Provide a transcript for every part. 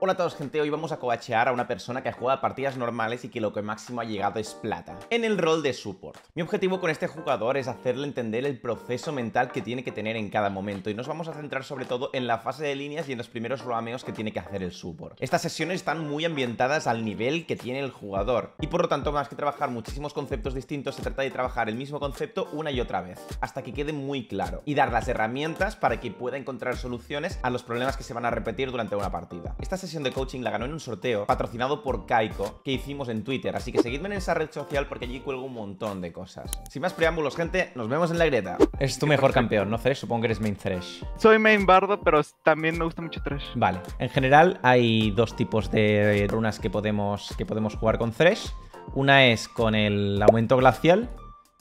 Hola a todos gente, hoy vamos a coachear a una persona que juega partidas normales y que lo que máximo ha llegado es plata, en el rol de support. Mi objetivo con este jugador es hacerle entender el proceso mental que tiene que tener en cada momento y nos vamos a centrar sobre todo en la fase de líneas y en los primeros roameos que tiene que hacer el support. Estas sesiones están muy ambientadas al nivel que tiene el jugador y por lo tanto más que trabajar muchísimos conceptos distintos se trata de trabajar el mismo concepto una y otra vez, hasta que quede muy claro y dar las herramientas para que pueda encontrar soluciones a los problemas que se van a repetir durante una partida de coaching la ganó en un sorteo patrocinado por Kaiko que hicimos en Twitter, así que seguidme en esa red social porque allí cuelgo un montón de cosas. Sin más preámbulos, gente, nos vemos en la grieta. Es tu mejor campeón, ¿no, Thresh? Supongo que eres main Thresh. Soy main bardo, pero también me gusta mucho Thresh. Vale. En general hay dos tipos de runas que podemos, que podemos jugar con Thresh. Una es con el aumento glacial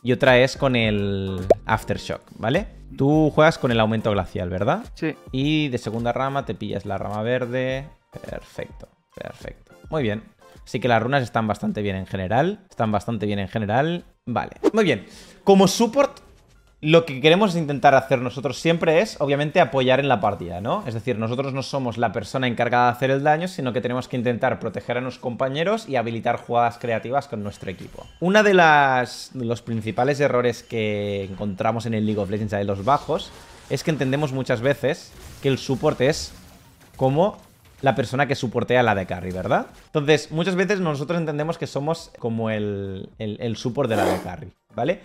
y otra es con el Aftershock, ¿vale? Tú juegas con el aumento glacial, ¿verdad? Sí. Y de segunda rama te pillas la rama verde, Perfecto, perfecto. Muy bien. Así que las runas están bastante bien en general. Están bastante bien en general. Vale, muy bien. Como support, lo que queremos intentar hacer nosotros siempre es, obviamente, apoyar en la partida, ¿no? Es decir, nosotros no somos la persona encargada de hacer el daño, sino que tenemos que intentar proteger a nuestros compañeros y habilitar jugadas creativas con nuestro equipo. Una de las de los principales errores que encontramos en el League of Legends de los bajos es que entendemos muchas veces que el support es como la persona que a la de carry, ¿verdad? Entonces, muchas veces nosotros entendemos que somos como el, el, support de la de carry, ¿vale?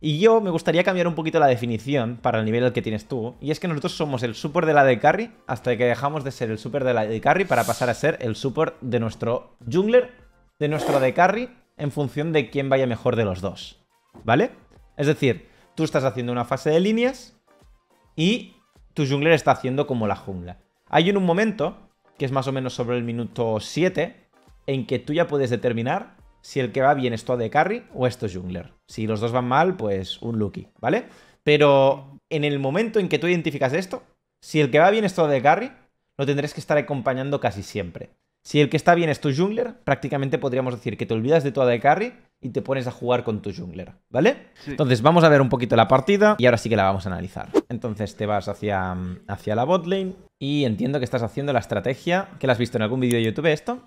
Y yo me gustaría cambiar un poquito la definición para el nivel al que tienes tú. Y es que nosotros somos el support de la de carry hasta que dejamos de ser el super de la de carry para pasar a ser el support de nuestro jungler, de nuestro de carry, en función de quién vaya mejor de los dos. ¿Vale? Es decir, tú estás haciendo una fase de líneas y tu jungler está haciendo como la jungla. Hay un momento que es más o menos sobre el minuto 7, en que tú ya puedes determinar si el que va bien es tu de carry o es jungler. Si los dos van mal, pues un lucky, ¿vale? Pero en el momento en que tú identificas esto, si el que va bien es tu de carry, lo tendrás que estar acompañando casi siempre. Si el que está bien es tu jungler, prácticamente podríamos decir que te olvidas de toda de carry y te pones a jugar con tu jungler, ¿vale? Entonces vamos a ver un poquito la partida y ahora sí que la vamos a analizar. Entonces te vas hacia, hacia la botlane y entiendo que estás haciendo la estrategia, que la has visto en algún vídeo de YouTube esto.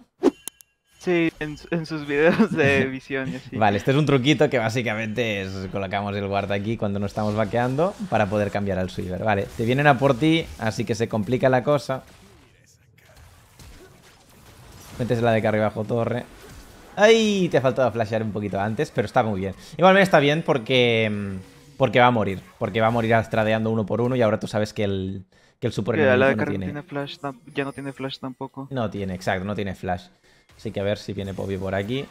Sí, en, sus videos de visión. vale, este es un truquito que básicamente es colocamos el guarda aquí cuando no estamos vaqueando para poder cambiar al sweeper. Vale, te vienen a por ti, así que se complica la cosa. Metes la de acá arriba bajo torre. Ay, te ha faltado flashear un poquito antes, pero está muy bien. Igualmente está bien porque... Mm, porque va a morir. Porque va a morir astradeando uno por uno y ahora tú sabes que el, que el super la no tiene... flash, ya no tiene flash tampoco. No tiene, exacto, no tiene flash. Así que a ver si viene Poppy por aquí.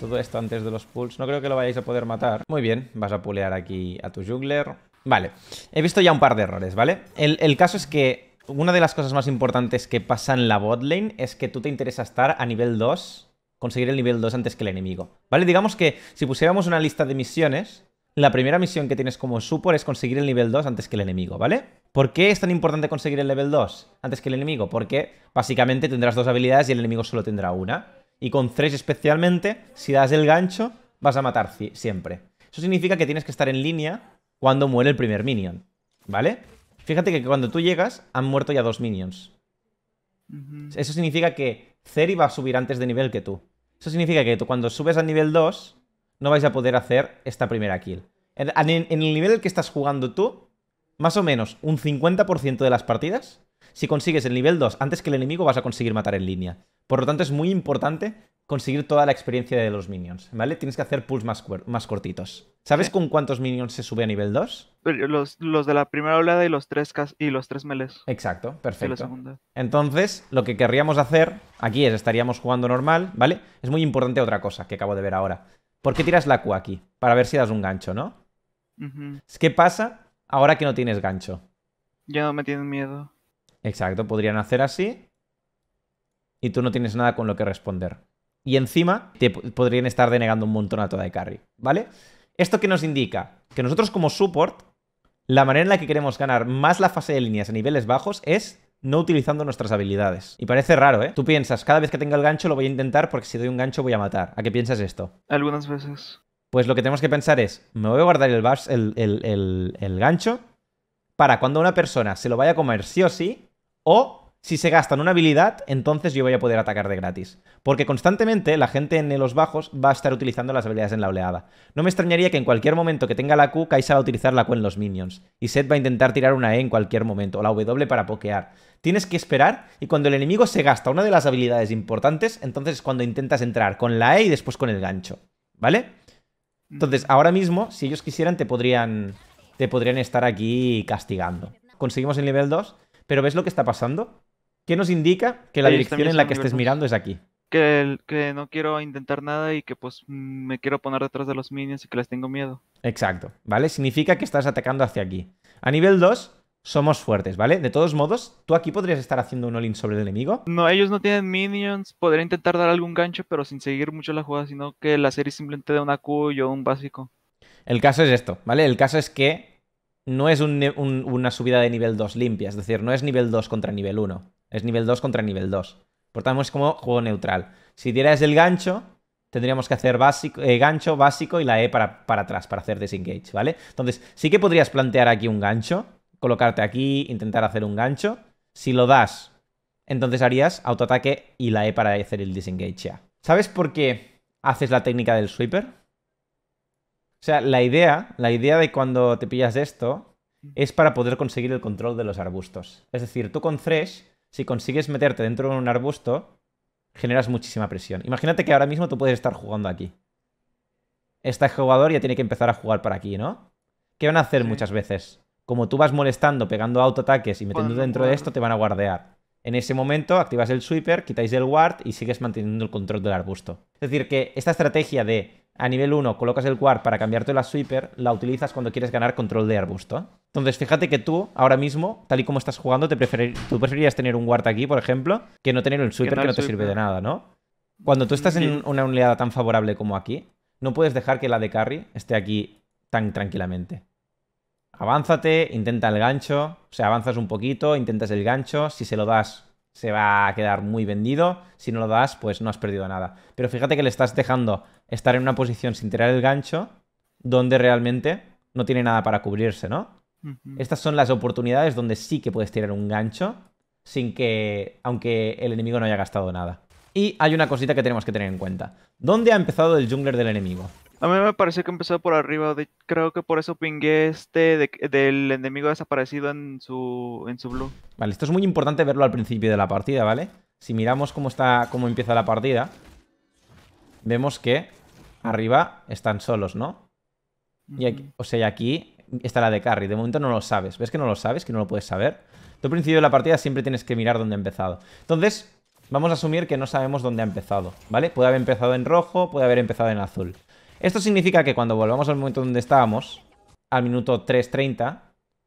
Todo esto antes de los pulls. No creo que lo vayáis a poder matar. Muy bien, vas a pulear aquí a tu jungler. Vale, he visto ya un par de errores, ¿vale? El, el caso es que una de las cosas más importantes que pasa en la botlane es que tú te interesa estar a nivel 2, conseguir el nivel 2 antes que el enemigo. ¿Vale? Digamos que si pusiéramos una lista de misiones, la primera misión que tienes como support es conseguir el nivel 2 antes que el enemigo, ¿vale? ¿Por qué es tan importante conseguir el nivel 2 antes que el enemigo? Porque básicamente tendrás dos habilidades y el enemigo solo tendrá una. Y con 3 especialmente, si das el gancho, vas a matar siempre. Eso significa que tienes que estar en línea cuando muere el primer minion, ¿vale? Fíjate que cuando tú llegas, han muerto ya dos minions. Eso significa que Zeri va a subir antes de nivel que tú. Eso significa que tú, cuando subes a nivel 2, no vais a poder hacer esta primera kill. En, el nivel que estás jugando tú, más o menos un 50% de las partidas, si consigues el nivel 2 antes que el enemigo, vas a conseguir matar en línea. Por lo tanto, es muy importante conseguir toda la experiencia de los minions, ¿vale? Tienes que hacer pulls más cortitos. ¿Sabes con cuántos minions se sube a nivel 2? Los, de la primera oleada y los tres, y los tres meles. Exacto, perfecto. Entonces, lo que querríamos hacer aquí es, estaríamos jugando normal, ¿vale? Es muy importante otra cosa que acabo de ver ahora. ¿Por qué tiras la Q aquí? Para ver si das un gancho, ¿no? Es que ¿Qué pasa ahora que no tienes gancho? Ya no me tienen miedo. Exacto, podrían hacer así y tú no tienes nada con lo que responder. Y encima te podrían estar denegando un montón toda de carry, ¿vale? ¿Esto qué nos indica? Que nosotros como support, la manera en la que queremos ganar más la fase de líneas a niveles bajos es no utilizando nuestras habilidades. Y parece raro, ¿eh? Tú piensas, cada vez que tenga el gancho lo voy a intentar porque si doy un gancho voy a matar. ¿A qué piensas esto? Algunas veces. Pues lo que tenemos que pensar es, me voy a guardar el, el, el gancho para cuando una persona se lo vaya a comer sí o sí, o si se gastan una habilidad, entonces yo voy a poder atacar de gratis. Porque constantemente la gente en los bajos va a estar utilizando las habilidades en la oleada. No me extrañaría que en cualquier momento que tenga la Q, Kaisa va a utilizar la Q en los minions. Y Seth va a intentar tirar una E en cualquier momento, o la W para pokear. Tienes que esperar, y cuando el enemigo se gasta una de las habilidades importantes, entonces es cuando intentas entrar con la E y después con el gancho. ¿Vale? Entonces, ahora mismo, si ellos quisieran, te podrían, te podrían estar aquí castigando. Conseguimos el nivel 2, pero ¿ves lo que está pasando? ¿Qué nos indica que la dirección en la que estés mirando es aquí? Que, no quiero intentar nada y que pues me quiero poner detrás de los minions y que les tengo miedo. Exacto, ¿vale? Significa que estás atacando hacia aquí. A nivel 2, somos fuertes, ¿vale? De todos modos, tú aquí podrías estar haciendo un all-in sobre el enemigo. No, ellos no tienen minions. Podría intentar dar algún gancho, pero sin seguir mucho la jugada, sino que la serie simplemente de una Q y un básico. El caso es esto, ¿vale? El caso es que no es una subida de nivel 2 limpia, es decir, no es nivel 2 contra nivel 1. Es nivel 2 contra nivel 2. Por tanto, es como juego neutral. Si dieras el gancho, tendríamos que hacer básico, eh, gancho básico y la E para, para atrás, para hacer disengage, ¿vale? Entonces, sí que podrías plantear aquí un gancho, colocarte aquí, intentar hacer un gancho. Si lo das, entonces harías autoataque y la E para hacer el disengage ya. ¿Sabes por qué haces la técnica del sweeper? O sea, la idea, la idea de cuando te pillas esto mm. es para poder conseguir el control de los arbustos. Es decir, tú con Thresh si consigues meterte dentro de un arbusto, generas muchísima presión. Imagínate que ahora mismo tú puedes estar jugando aquí. Este jugador ya tiene que empezar a jugar para aquí, ¿no? ¿Qué van a hacer muchas veces? Como tú vas molestando, pegando autoataques y metiendo dentro de esto, te van a guardear. En ese momento activas el sweeper, quitáis el ward y sigues manteniendo el control del arbusto. Es decir, que esta estrategia de a nivel 1 colocas el guard para cambiarte la sweeper, la utilizas cuando quieres ganar control de arbusto. Entonces fíjate que tú, ahora mismo, tal y como estás jugando, te tú preferirías tener un guard aquí, por ejemplo, que no tener el sweeper que no te sirve de nada, ¿no? Cuando tú estás en una unidad tan favorable como aquí, no puedes dejar que la de carry esté aquí tan tranquilamente. Avánzate, intenta el gancho, o sea, avanzas un poquito, intentas el gancho, si se lo das, se va a quedar muy vendido. Si no lo das, pues no has perdido nada. Pero fíjate que le estás dejando estar en una posición sin tirar el gancho, donde realmente no tiene nada para cubrirse, ¿no? Estas son las oportunidades donde sí que puedes tirar un gancho sin que, aunque el enemigo no haya gastado nada. Y hay una cosita que tenemos que tener en cuenta. ¿Dónde ha empezado el jungler del enemigo? A mí me parece que empezado por arriba. creo que por eso pingué este del enemigo desaparecido en su, en su blue. Vale, esto es muy importante verlo al principio de la partida, ¿vale? Si miramos cómo, está, cómo empieza la partida, vemos que arriba están solos, ¿no? Y o sea, y aquí está la de carry. De momento no lo sabes. ¿Ves que no lo sabes? Que no lo puedes saber. Tú al principio de la partida siempre tienes que mirar dónde ha empezado. Entonces, vamos a asumir que no sabemos dónde ha empezado, ¿vale? Puede haber empezado en rojo, puede haber empezado en azul. Esto significa que cuando volvamos al momento donde estábamos, al minuto 3.30,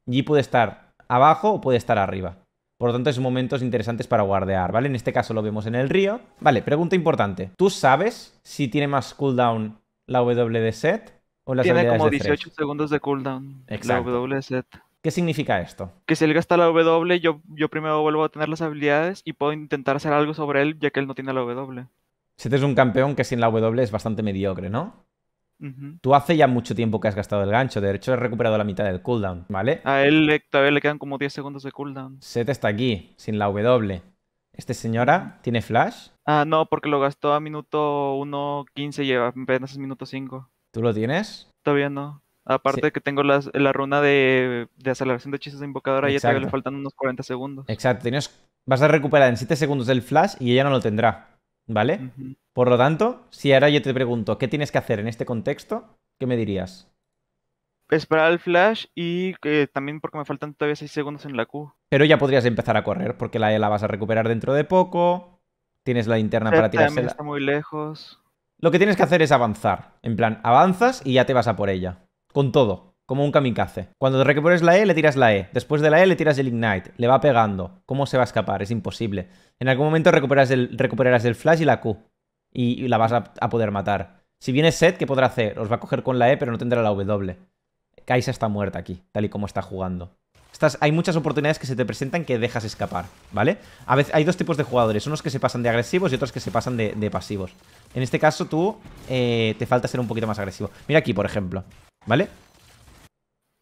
G puede estar abajo o puede estar arriba. Por lo tanto, es momentos interesantes para guardear, ¿vale? En este caso lo vemos en el río. Vale, pregunta importante. ¿Tú sabes si tiene más cooldown la W de set o las Tiene como 18 segundos de cooldown la W de set. ¿Qué significa esto? Que si él gasta la W, yo, yo primero vuelvo a tener las habilidades y puedo intentar hacer algo sobre él ya que él no tiene la W. Set este es un campeón que sin la W es bastante mediocre, ¿no? Tú hace ya mucho tiempo que has gastado el gancho, de hecho he recuperado la mitad del cooldown, ¿vale? A él todavía le quedan como 10 segundos de cooldown. Set está aquí, sin la W. ¿Este señora tiene flash? Ah, no, porque lo gastó a minuto 1.15 y apenas es minuto 5. ¿Tú lo tienes? Todavía no. Aparte que tengo la, runa de, aceleración de hechizos de invocadora y ya todavía le faltan unos 40 segundos. Exacto, tienes, vas a recuperar en 7 segundos el flash y ella no lo tendrá. ¿Vale? Por lo tanto, si ahora yo te pregunto, ¿qué tienes que hacer en este contexto? ¿Qué me dirías? Esperar el flash y también porque me faltan todavía 6 segundos en la Q. Pero ya podrías empezar a correr porque la e la vas a recuperar dentro de poco. Tienes la interna para tirarse. está muy lejos. Lo que tienes que hacer es avanzar. En plan, avanzas y ya te vas a por ella. Con todo como un kamikaze. Cuando te recuperes la E, le tiras la E. Después de la E, le tiras el Ignite. Le va pegando. ¿Cómo se va a escapar? Es imposible. En algún momento el, recuperarás el Flash y la Q. Y, la vas a, poder matar. Si viene Set, ¿qué podrá hacer? Os va a coger con la E, pero no tendrá la W. Kaisa está muerta aquí, tal y como está jugando. Estas, hay muchas oportunidades que se te presentan que dejas escapar, ¿vale? A veces hay dos tipos de jugadores, unos que se pasan de agresivos y otros que se pasan de, pasivos. En este caso tú eh, te falta ser un poquito más agresivo. Mira aquí, por ejemplo, ¿vale?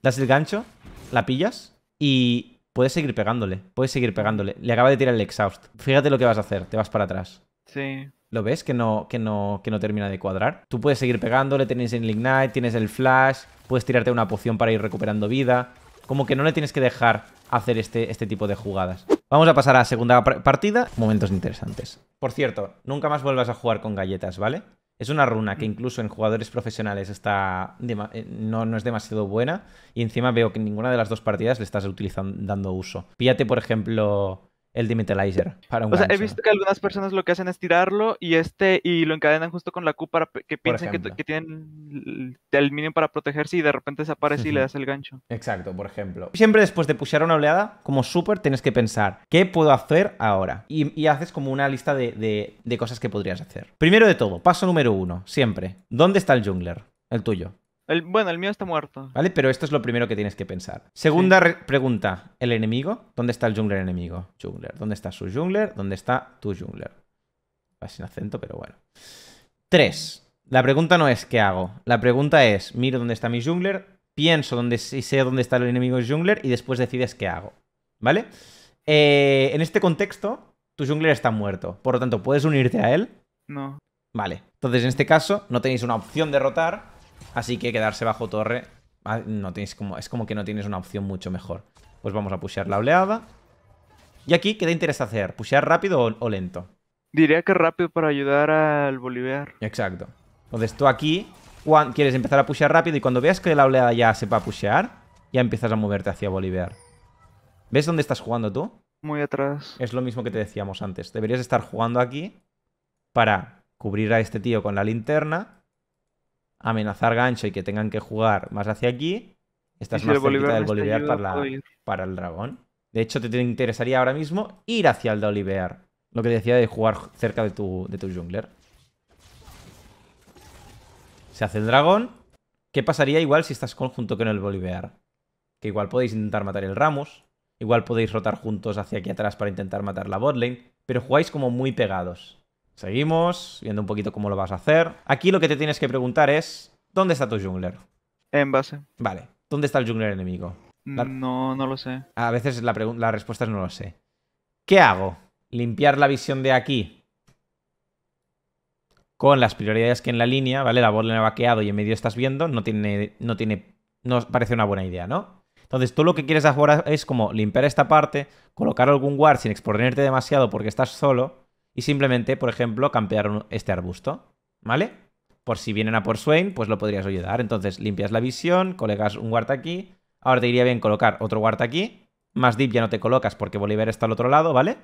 Das el gancho, la pillas y puedes seguir pegándole. Puedes seguir pegándole. Le acaba de tirar el exhaust. Fíjate lo que vas a hacer. Te vas para atrás. Sí. ¿Lo ves? Que no, que no, que no termina de cuadrar. Tú puedes seguir pegándole, tienes el Ignite, tienes el Flash, puedes tirarte una poción para ir recuperando vida. Como que no le tienes que dejar hacer este, este tipo de jugadas. Vamos a pasar a segunda partida. Momentos interesantes. Por cierto, nunca más vuelvas a jugar con galletas, ¿vale? Es una runa que mm. incluso en jugadores profesionales está eh, no, no, es demasiado buena y encima veo que en ninguna de las dos partidas le estás utilizando, dando uso. Píllate, por ejemplo, el dimetalizer para O sea, he visto que algunas personas lo que hacen es tirarlo y este y lo encadenan justo con la Q para que piensen que, tienen el minion para protegerse y de repente desaparece y le das el gancho. Exacto, por ejemplo. Siempre después de pushear una oleada, como super, tienes que pensar, ¿qué puedo hacer ahora? Y, haces como una lista de cosas que podrías hacer. Primero de todo, paso número uno, siempre. ¿Dónde está el jungler? El tuyo bueno, el mío está muerto. Vale, pero esto es lo primero que tienes que pensar. Segunda pregunta. ¿El enemigo? ¿Dónde está el jungler enemigo? Jungler. ¿Dónde está su jungler? ¿Dónde está tu jungler? Va sin acento, pero bueno. Tres. La pregunta no es ¿qué hago? La pregunta es, miro dónde está mi jungler, pienso dónde, y sé dónde está el enemigo jungler y después decides qué hago. ¿Vale? Eh, en este contexto, tu jungler está muerto. Por lo tanto, ¿puedes unirte a él? No. Vale. Entonces, en este caso, no tenéis una opción de rotar Así que quedarse bajo torre ah, no tenéis como, es como que no tienes una opción mucho mejor. Pues vamos a pushear la oleada. Y aquí, ¿qué te interesa hacer? ¿Pushear rápido o, lento? Diría que rápido para ayudar al bolivar. Exacto. Entonces tú aquí quieres empezar a pushear rápido y cuando veas que la oleada ya se va a pushear, ya empiezas a moverte hacia bolivar. ¿Ves dónde estás jugando tú? Muy atrás. Es lo mismo que te decíamos antes. Deberías estar jugando aquí para cubrir a este tío con la linterna amenazar gancho y que tengan que jugar más hacia aquí, estás más cerca del Bolivar para, el dragón. De hecho, te interesaría ahora mismo ir hacia el de Lo que decía de jugar cerca de tu, de tu jungler. Se hace el dragón. ¿Qué pasaría igual si estás conjunto con el Bolivear? Que igual podéis intentar matar el Ramos. Igual podéis rotar juntos hacia aquí atrás para intentar matar la botlane. Pero jugáis como muy pegados. Seguimos viendo un poquito cómo lo vas a hacer. Aquí lo que te tienes que preguntar es, ¿dónde está tu jungler? En base. Vale. ¿Dónde está el jungler enemigo? No, no lo sé. A veces la, respuesta es no lo sé. ¿Qué hago? Limpiar la visión de aquí con las prioridades que en la línea, ¿vale? La bola ha vaqueado y en medio estás viendo, no tiene, no tiene, no parece una buena idea, ¿no? Entonces tú lo que quieres ahora es como limpiar esta parte, colocar algún guard sin exponerte demasiado porque estás solo y simplemente, por ejemplo, campear este arbusto, ¿vale? Por si vienen a por Swain, pues lo podrías ayudar. Entonces limpias la visión, colegas un guarda aquí. Ahora te iría bien colocar otro guarda aquí. Más deep ya no te colocas porque Bolívar está al otro lado, ¿vale?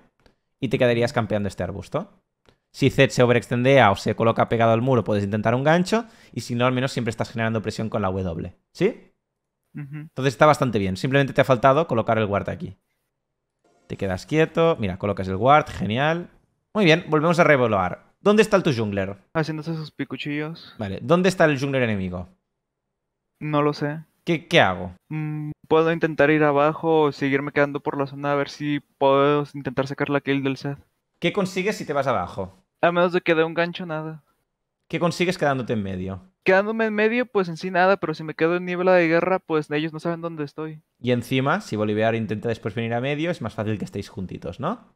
Y te quedarías campeando este arbusto. Si Zed se overextendea o se coloca pegado al muro, puedes intentar un gancho. Y si no, al menos siempre estás generando presión con la W. ¿Sí? Entonces está bastante bien. Simplemente te ha faltado colocar el guard aquí. Te quedas quieto. Mira, colocas el guard. Genial. Muy bien, volvemos a revelar. ¿Dónde está el tu jungler? Haciéndose sus picuchillos. Vale, ¿dónde está el jungler enemigo? No lo sé. ¿Qué, hago? Mm, puedo intentar ir abajo o seguirme quedando por la zona a ver si puedo intentar sacar la kill del set. ¿Qué consigues si te vas abajo? A menos de que dé un gancho, nada. ¿Qué consigues quedándote en medio? Quedándome en medio, pues en sí nada, pero si me quedo en niebla de guerra, pues ellos no saben dónde estoy. Y encima, si Boliviar intenta después venir a medio, es más fácil que estéis juntitos, ¿no?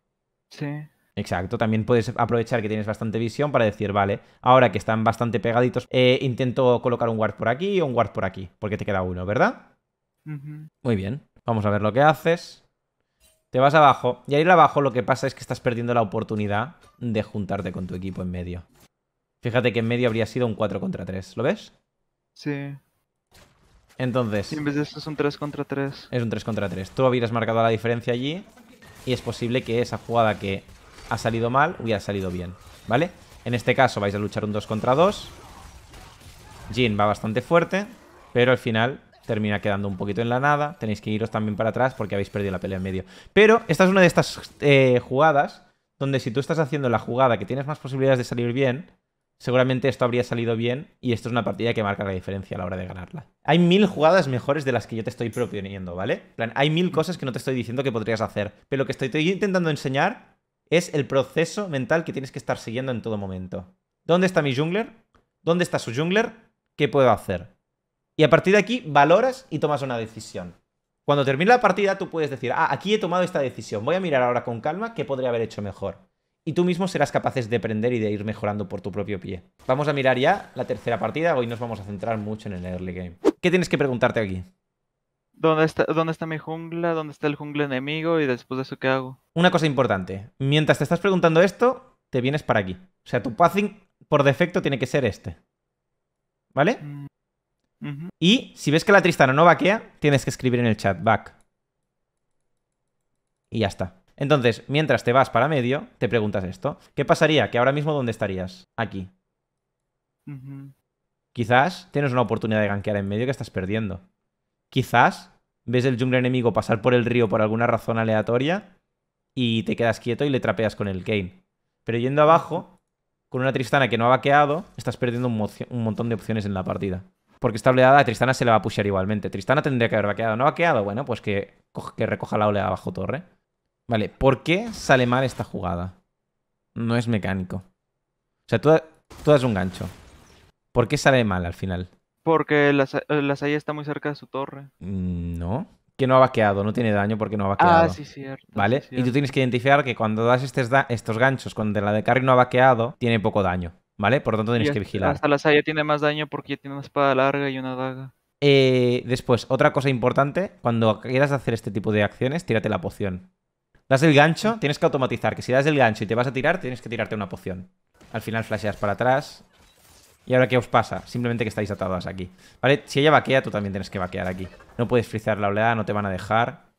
Sí. Exacto, también puedes aprovechar que tienes bastante visión para decir, vale, ahora que están bastante pegaditos, eh, intento colocar un guard por aquí y un guard por aquí, porque te queda uno, ¿verdad? Muy bien, vamos a ver lo que haces. Te vas abajo, y ahí ir abajo lo que pasa es que estás perdiendo la oportunidad de juntarte con tu equipo en medio. Fíjate que en medio habría sido un 4 contra 3, ¿lo ves? Sí. Entonces... en vez de eso es un 3 contra 3. Es un 3 contra 3. Tú habrías marcado la diferencia allí y es posible que esa jugada que ha salido mal, ha salido bien, ¿vale? En este caso vais a luchar un 2 contra 2. Jin va bastante fuerte, pero al final termina quedando un poquito en la nada. Tenéis que iros también para atrás porque habéis perdido la pelea en medio. Pero esta es una de estas eh, jugadas donde si tú estás haciendo la jugada que tienes más posibilidades de salir bien, seguramente esto habría salido bien y esto es una partida que marca la diferencia a la hora de ganarla. Hay mil jugadas mejores de las que yo te estoy proponiendo, ¿vale? plan, hay mil cosas que no te estoy diciendo que podrías hacer, pero lo que estoy intentando enseñar es el proceso mental que tienes que estar siguiendo en todo momento. ¿Dónde está mi jungler? ¿Dónde está su jungler? ¿Qué puedo hacer? Y a partir de aquí valoras y tomas una decisión. Cuando termina la partida tú puedes decir, ah, aquí he tomado esta decisión, voy a mirar ahora con calma qué podría haber hecho mejor. Y tú mismo serás capaces de aprender y de ir mejorando por tu propio pie. Vamos a mirar ya la tercera partida, hoy nos vamos a centrar mucho en el early game. ¿Qué tienes que preguntarte aquí? ¿Dónde está, mi jungla? ¿Dónde está el jungla enemigo? Y después de eso, ¿qué hago? Una cosa importante. Mientras te estás preguntando esto, te vienes para aquí. O sea, tu pathing por defecto tiene que ser este. ¿Vale? Mm, y si ves que la Tristana no vaquea, tienes que escribir en el chat back. Y ya está. Entonces, mientras te vas para medio, te preguntas esto. ¿Qué pasaría? ¿Que ahora mismo dónde estarías? Aquí. Quizás tienes una oportunidad de gankear en medio que estás perdiendo quizás ves el jungle enemigo pasar por el río por alguna razón aleatoria y te quedas quieto y le trapeas con el Kane. Pero yendo abajo, con una Tristana que no ha vaqueado, estás perdiendo un, montón de opciones en la partida. Porque esta oleada a Tristana se la va a pushear igualmente. Tristana tendría que haber vaqueado. ¿No ha vaqueado? Bueno, pues que, recoja la oleada bajo torre. Vale, ¿por qué sale mal esta jugada? No es mecánico. O sea, tú das un gancho. ¿Por qué sale mal al final? Porque la, eh, Saya está muy cerca de su torre. Mm, no. Que no ha vaqueado, no tiene daño porque no ha ah, vaqueado. Ah, sí, cierto. ¿Vale? Y tú tienes que identificar que cuando das estos ganchos, cuando la de Carry no ha vaqueado, tiene poco daño. ¿Vale? Por lo tanto tienes que vigilar. Hasta la Saya tiene más daño porque tiene una espada larga y una daga. Eh, después, otra cosa importante, cuando quieras hacer este tipo de acciones, tírate la poción. Das el gancho, tienes que automatizar, que si das el gancho y te vas a tirar, tienes que tirarte una poción. Al final flasheas para atrás ¿Y ahora qué os pasa? Simplemente que estáis atados aquí. ¿Vale? Si ella vaquea, tú también tienes que vaquear aquí. No puedes frizar la oleada, no te van a dejar.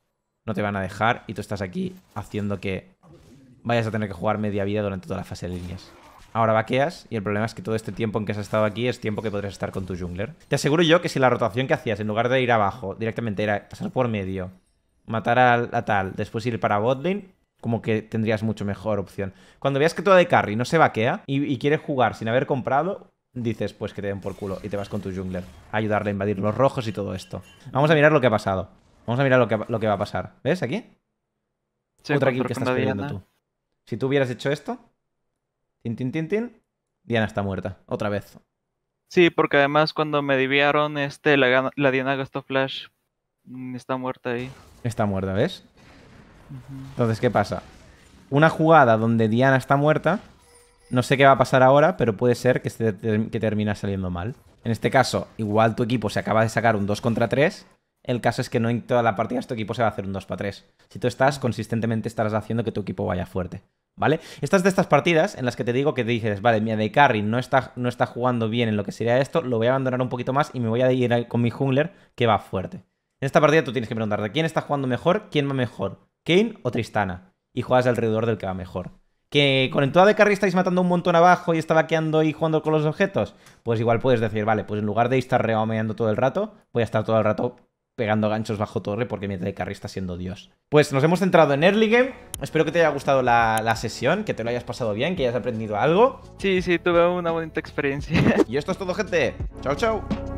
No te van a dejar. Y tú estás aquí haciendo que vayas a tener que jugar media vida durante toda la fase de líneas. Ahora vaqueas y el problema es que todo este tiempo en que has estado aquí es tiempo que podrías estar con tu jungler. Te aseguro yo que si la rotación que hacías en lugar de ir abajo directamente era pasar por medio, matar a, tal, después ir para botling como que tendrías mucho mejor opción. Cuando veas que toda de carry no se vaquea y, y quieres jugar sin haber comprado, dices pues que te den por culo y te vas con tu jungler a ayudarle a invadir los rojos y todo esto. Vamos a mirar lo que ha pasado. Vamos a mirar lo que, va a pasar. ¿Ves aquí? Otra que estás pidiendo tú. Si tú hubieras hecho esto, tin, tin, Diana está muerta. Otra vez. Sí, porque además cuando me diviaron, este, la, Diana gastó flash. Mm, está muerta ahí. Está muerta, ¿ves? Entonces, ¿qué pasa? Una jugada donde Diana está muerta no sé qué va a pasar ahora, pero puede ser que, termine termina saliendo mal. En este caso, igual tu equipo se acaba de sacar un 2 contra 3. El caso es que no en toda la partida tu equipo se va a hacer un 2 para 3. Si tú estás, consistentemente estarás haciendo que tu equipo vaya fuerte. ¿Vale? Estas de estas partidas en las que te digo que te dices, vale, mi de no está, no está jugando bien en lo que sería esto, lo voy a abandonar un poquito más y me voy a ir con mi jungler que va fuerte. En esta partida tú tienes que preguntarte quién está jugando mejor, quién va mejor, Kane o Tristana. Y juegas alrededor del que va mejor que con el toda de carry estáis matando un montón abajo y está vaqueando y jugando con los objetos, pues igual puedes decir, vale, pues en lugar de estar reomeando todo el rato, voy a estar todo el rato pegando ganchos bajo torre porque mi de carry está siendo dios. Pues nos hemos centrado en early game, espero que te haya gustado la, la sesión, que te lo hayas pasado bien, que hayas aprendido algo. Sí, sí, tuve una bonita experiencia. Y esto es todo, gente. Chao, chao.